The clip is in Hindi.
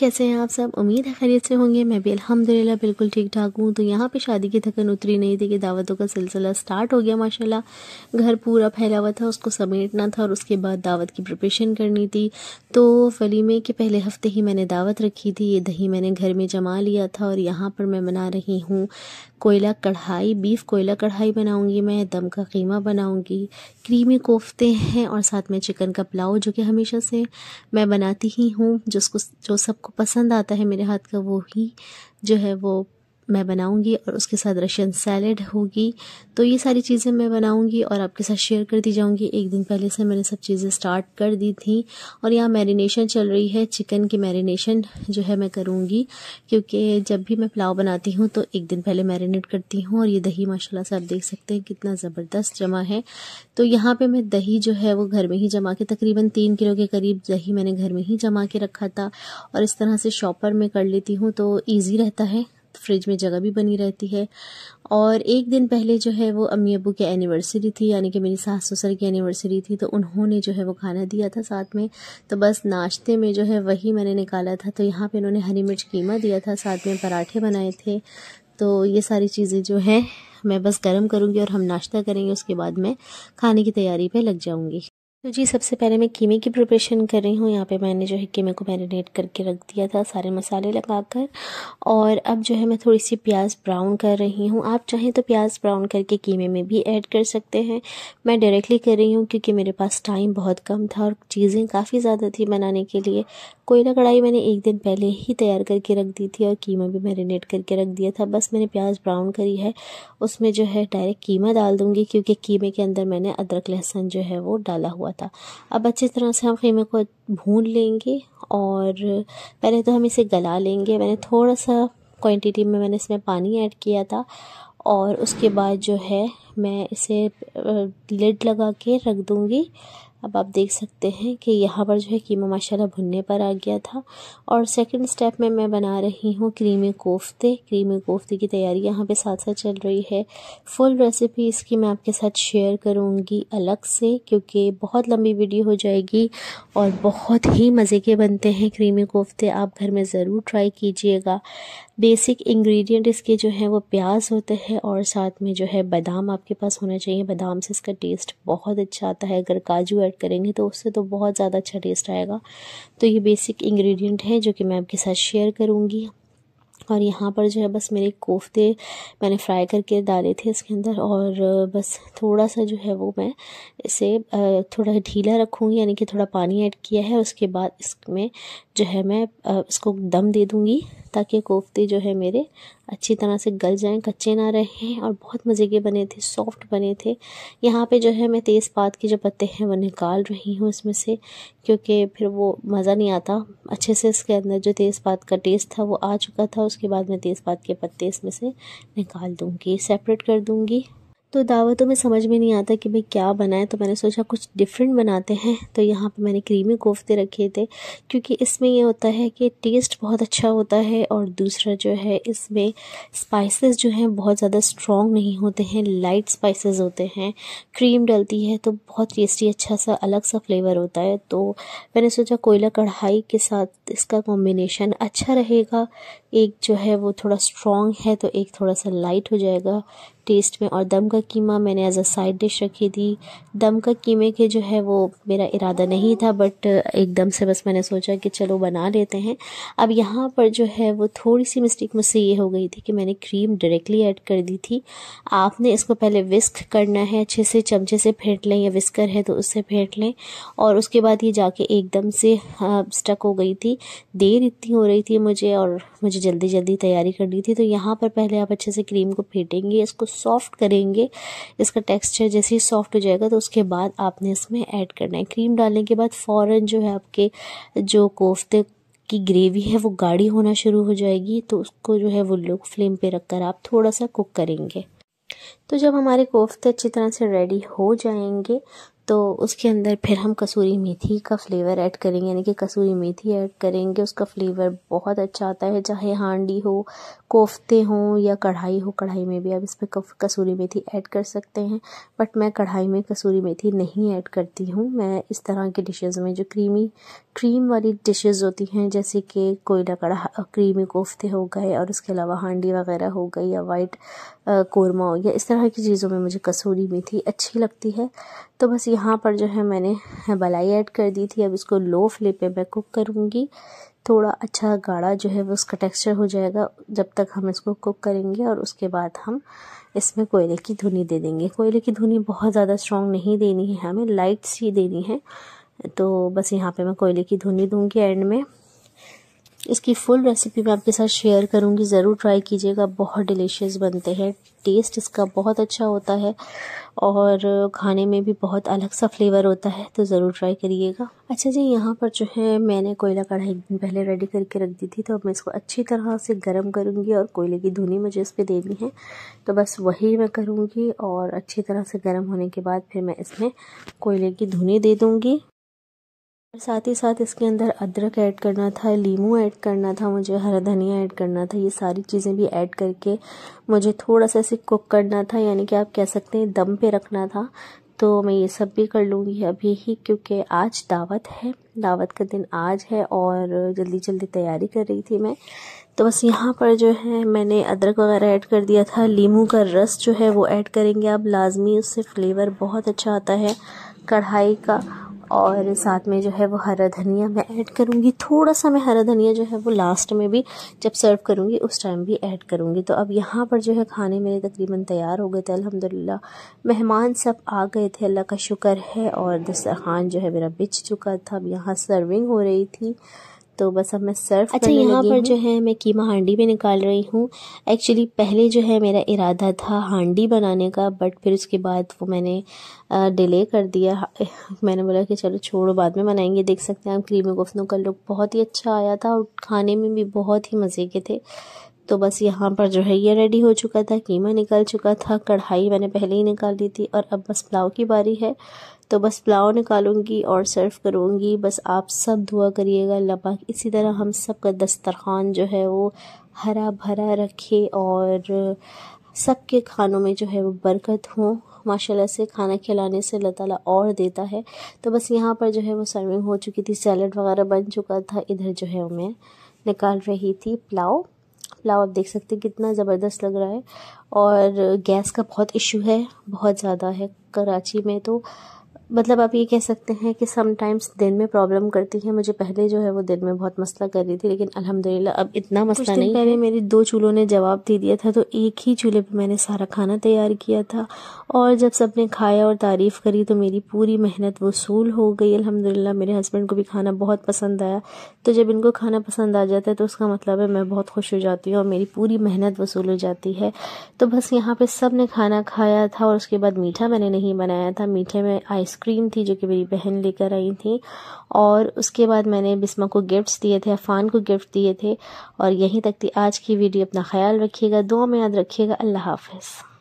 कैसे हैं आप सब उम्मीद है खैरियत से होंगे मैं भी अलहमदिल्ला बिल्कुल ठीक ठाक हूँ तो यहाँ पे शादी की थकन उतरी नहीं थी कि दावतों का सिलसिला स्टार्ट हो गया माशाल्लाह घर पूरा फैला हुआ था उसको समेटना था और उसके बाद दावत की प्रिपरेशन करनी थी तो वलीमे के पहले हफ्ते ही मैंने दावत रखी थी ये दही मैंने घर में जमा लिया था और यहाँ पर मैं बना रही हूँ कोयला कढ़ाई बीफ कोयला कढ़ाई बनाऊँगी मैं दम का कीमा बनाऊँगी क्रीमी कोफ्ते हैं और साथ में चिकन का पुलाव जो कि हमेशा से मैं बनाती ही हूँ जिसको जो सबको को पसंद आता है मेरे हाथ का वो ही जो है वो मैं बनाऊंगी और उसके साथ रशियन सैलड होगी तो ये सारी चीज़ें मैं बनाऊंगी और आपके साथ शेयर कर दी जाऊंगी एक दिन पहले से मैंने सब चीज़ें स्टार्ट कर दी थी और यहाँ मैरिनेशन चल रही है चिकन की मैरिनेशन जो है मैं करूँगी क्योंकि जब भी मैं पुलाव बनाती हूँ तो एक दिन पहले मैरिनेट करती हूँ और ये दही माशाला से आप देख सकते हैं कितना ज़बरदस्त जमा है तो यहाँ पर मैं दही जो है वो घर में ही जमा के तकरीबन तीन किलो के करीब दही मैंने घर में ही जमा के रखा था और इस तरह से शॉपर में कर लेती हूँ तो ईज़ी रहता है फ्रिज में जगह भी बनी रहती है और एक दिन पहले जो है वो अम्मी अबू की एनिवर्सरी थी यानी कि मेरी सास ससुर की एनिवर्सरी थी तो उन्होंने जो है वो खाना दिया था साथ में तो बस नाश्ते में जो है वही मैंने निकाला था तो यहाँ पे उन्होंने हरी मिर्च कीमा दिया था साथ में पराठे बनाए थे तो ये सारी चीज़ें जो हैं मैं बस गर्म करूँगी और हम नाश्ता करेंगे उसके बाद मैं खाने की तैयारी पर लग जाऊँगी तो जी सबसे पहले मैं कीमे की प्रिपरेशन कर रही हूँ यहाँ पे मैंने जो है कीमे को मैरिनेट करके रख दिया था सारे मसाले लगाकर और अब जो है मैं थोड़ी सी प्याज ब्राउन कर रही हूँ आप चाहें तो प्याज ब्राउन करके कीमे में भी ऐड कर सकते हैं मैं डायरेक्टली कर रही हूँ क्योंकि मेरे पास टाइम बहुत कम था और चीज़ें काफ़ी ज़्यादा थी बनाने के लिए कोयला कढ़ाई मैंने एक दिन पहले ही तैयार करके रख दी थी और कीमा भी मैरिनेट करके रख दिया था बस मैंने प्याज ब्राउन करी है उसमें जो है डायरेक्ट कीमा डाल दूँगी क्योंकि कीमे के अंदर मैंने अदरक लहसुन जो है वो डाला हुआ था अब अच्छी तरह से हम कीमे को भून लेंगे और पहले तो हम इसे गला लेंगे मैंने थोड़ा सा क्वान्टिटी में मैंने इसमें पानी ऐड किया था और उसके बाद जो है मैं इसे लिड लगा के रख दूँगी अब आप देख सकते हैं कि यहाँ पर जो है कीमा माशाल्लाह भुनने पर आ गया था और सेकंड स्टेप में मैं बना रही हूँ क्रीमी कोफ्ते क्रीमी कोफ्ते की तैयारी यहाँ पे साथ साथ चल रही है फुल रेसिपी इसकी मैं आपके साथ शेयर करूँगी अलग से क्योंकि बहुत लंबी वीडियो हो जाएगी और बहुत ही मज़े के बनते हैं क्रीमी कोफ्ते आप घर में ज़रूर ट्राई कीजिएगा बेसिक इंग्रेडिएंट इसके जो है वो प्याज होते हैं और साथ में जो है बादाम आपके पास होना चाहिए बादाम से इसका टेस्ट बहुत अच्छा आता है अगर काजू ऐड करेंगे तो उससे तो बहुत ज़्यादा अच्छा टेस्ट आएगा तो ये बेसिक इंग्रेडिएंट है जो कि मैं आपके साथ शेयर करूँगी और यहाँ पर जो है बस मेरे कोफ्ते मैंने फ्राई करके डाले थे इसके अंदर और बस थोड़ा सा जो है वो मैं इसे थोड़ा ढीला रखूँगी यानी कि थोड़ा पानी ऐड किया है उसके बाद इसमें जो है मैं इसको दम दे दूँगी ताकि कोफ्ते जो है मेरे अच्छी तरह से गल जाएं कच्चे ना रहें और बहुत मज़े के बने थे सॉफ्ट बने थे यहाँ पे जो है मैं तेज़पात के जो पत्ते हैं वो निकाल रही हूँ इसमें से क्योंकि फिर वो मज़ा नहीं आता अच्छे से इसके अंदर जो तेज़पात का टेस्ट था वो आ चुका था उसके बाद मैं तेज़पात के पत्ते इसमें से निकाल दूँगी सेपरेट कर दूँगी तो दावतों में समझ में नहीं आता कि भाई क्या बनाए तो मैंने सोचा कुछ डिफरेंट बनाते हैं तो यहाँ पे मैंने क्रीमी कोफ्ते रखे थे क्योंकि इसमें ये होता है कि टेस्ट बहुत अच्छा होता है और दूसरा जो है इसमें स्पाइसेस जो हैं बहुत ज़्यादा स्ट्रॉन्ग नहीं होते हैं लाइट स्पाइसेस होते हैं क्रीम डलती है तो बहुत टेस्टी अच्छा सा अलग सा फ्लेवर होता है तो मैंने सोचा कोयला कढ़ाई के साथ इसका कॉम्बिनेशन अच्छा रहेगा एक जो है वो थोड़ा स्ट्रॉन्ग है तो एक थोड़ा सा लाइट हो जाएगा टेस्ट में और दम का कीमा मैंने एज अ साइड डिश रखी थी दम का कीमे के जो है वो मेरा इरादा नहीं था बट uh, एकदम से बस मैंने सोचा कि चलो बना लेते हैं अब यहाँ पर जो है वो थोड़ी सी मिस्टेक मुझसे ये हो गई थी कि मैंने क्रीम डायरेक्टली ऐड कर दी थी आपने इसको पहले विस्क करना है अच्छे से चमचे से फेंट लें या विस्कर है तो उससे फेंट लें और उसके बाद ये जाके एकदम से स्टक हाँ, हो गई थी देर इतनी हो रही थी मुझे और मुझे जल्दी जल्दी तैयारी करनी थी तो यहाँ पर पहले आप अच्छे से क्रीम को फेंटेंगे इसको सॉफ्ट करेंगे इसका टेक्सचर जैसे ही सॉफ्ट हो जाएगा तो उसके बाद आपने इसमें ऐड करना है क्रीम डालने के बाद फ़ौर जो है आपके जो कोफ्ते की ग्रेवी है वो गाढ़ी होना शुरू हो जाएगी तो उसको जो है वो लो फ्लेम पे रखकर आप थोड़ा सा कुक करेंगे तो जब हमारे कोफ्ते अच्छी तरह से रेडी हो जाएंगे तो उसके अंदर फिर हम कसूरी मेथी का फ्लेवर ऐड करेंगे यानी कि कसूरी मेथी ऐड करेंगे उसका फ्लेवर बहुत अच्छा आता है चाहे हांडी हो कोफ्ते हों या कढ़ाई हो कढ़ाई में भी आप इसमें कसूरी मेथी ऐड कर सकते हैं बट मैं कढ़ाई में कसूरी मेथी नहीं ऐड करती हूँ मैं इस तरह की डिशेज़ में जो क्रीमी क्रीम वाली डिशेज़ होती हैं जैसे कि कोयला कढ़ा क्रीमी कोफ्ते हो गए और उसके अलावा हांडी वगैरह हो गई या वाइट कोरमा हो गया इस तरह की चीज़ों में मुझे कसूरी मेथी अच्छी लगती है तो बस यहाँ पर जो है मैंने बलाई ऐड कर दी थी अब इसको लो फ्लेम पे मैं कुक करूँगी थोड़ा अच्छा गाढ़ा जो है वो उसका टेक्सचर हो जाएगा जब तक हम इसको कुक करेंगे और उसके बाद हम इसमें कोयले की धुनी दे देंगे कोयले की धुनी बहुत ज़्यादा स्ट्रॉन्ग नहीं देनी है हमें लाइट सी देनी है तो बस यहाँ पे मैं कोयले की धुनी दूँगी एंड में इसकी फुल रेसिपी मैं आपके साथ शेयर करूँगी ज़रूर ट्राई कीजिएगा बहुत डिलीशियस बनते हैं टेस्ट इसका बहुत अच्छा होता है और खाने में भी बहुत अलग सा फ्लेवर होता है तो ज़रूर ट्राई करिएगा अच्छा जी यहाँ पर जो है मैंने कोयला कढ़ाई एक दिन पहले रेडी करके रख दी थी तो अब मैं इसको अच्छी तरह से गर्म करूँगी और कोयले की धुनी मुझे इस पर देनी है तो बस वही मैं करूँगी और अच्छी तरह से गर्म होने के बाद फिर मैं इसमें कोयले की धुनी दे दूँगी और साथ ही साथ इसके अंदर अदरक ऐड करना था लीमू ऐड करना था मुझे हरा धनिया ऐड करना था ये सारी चीज़ें भी ऐड करके मुझे थोड़ा सा इसे कुक करना था यानी कि आप कह सकते हैं दम पे रखना था तो मैं ये सब भी कर लूँगी अभी ही क्योंकि आज दावत है दावत का दिन आज है और जल्दी जल्दी तैयारी कर रही थी मैं तो बस यहाँ पर जो है मैंने अदरक वगैरह ऐड कर दिया था लीमू का रस जो है वो ऐड करेंगे आप लाजमी उससे फ्लेवर बहुत अच्छा आता है कढ़ाई का और साथ में जो है वो हरा धनिया मैं ऐड करूँगी थोड़ा सा मैं हरा धनिया जो है वो लास्ट में भी जब सर्व करूँगी उस टाइम भी ऐड करूँगी तो अब यहाँ पर जो है खाने मेरे तकरीबन तैयार हो गए थे अल्हम्दुलिल्लाह मेहमान सब आ गए थे अल्लाह का शुक्र है और दस्तरखान जो है मेरा बिछ चुका था अब यहाँ सर्विंग हो रही थी तो बस अब मैं सर्व अच्छा यहाँ पर जो है मैं कीमा हांडी में निकाल रही हूँ एक्चुअली पहले जो है मेरा इरादा था हांडी बनाने का बट फिर उसके बाद वो मैंने डिले कर दिया मैंने बोला कि चलो छोड़ो बाद में बनाएंगे देख सकते हैं आप क्रीमी गोफनों का लुक बहुत ही अच्छा आया था और खाने में भी बहुत ही मज़े के थे तो बस यहाँ पर जो है ये रेडी हो चुका था कीमा निकल चुका था कढ़ाई मैंने पहले ही निकाल दी थी और अब बस पुलाव की बारी है तो बस पुलाव निकालूंगी और सर्व करूँगी बस आप सब दुआ करिएगा अल्लाह पाक इसी तरह हम सब का दस्तरखान जो है वो हरा भरा रखे और सबके खानों में जो है वो बरकत हो माशाल्लाह से खाना खिलाने से अल्लाह ताला और देता है तो बस यहाँ पर जो है वो सर्विंग हो चुकी थी सैलड वगैरह बन चुका था इधर जो है मैं निकाल रही थी पुलाव पुलाव आप देख सकते हैं कितना ज़बरदस्त लग रहा है और गैस का बहुत इशू है बहुत ज़्यादा है कराची में तो मतलब आप ये कह सकते हैं कि समटाइम्स दिन में प्रॉब्लम करती है मुझे पहले जो है वो दिन में बहुत मसला कर रही थी लेकिन अल्हम्दुलिल्लाह अब इतना मसला नहीं पहले मेरी दो चूल्हों ने जवाब दे दिया था तो एक ही चूल्हे पे मैंने सारा खाना तैयार किया था और जब सबने खाया और तारीफ़ करी तो मेरी पूरी मेहनत वसूल हो गई अलहमदिल्ला मेरे हस्बैंड को भी खाना बहुत पसंद आया तो जब इनको खाना पसंद आ जाता है तो उसका मतलब है मैं बहुत खुश हो जाती हूँ और मेरी पूरी मेहनत वसूल हो जाती है तो बस यहाँ पर सब ने खाना खाया था और उसके बाद मीठा मैंने नहीं बनाया था मीठे में आइस आइसक्रीम थी जो कि मेरी बहन लेकर आई थी और उसके बाद मैंने बिस्मा को गिफ्ट्स दिए थे अफ़ान को गिफ्ट दिए थे और यहीं तक थी आज की वीडियो अपना ख्याल रखिएगा दुआ में याद रखिएगा अल्लाह हाफिज़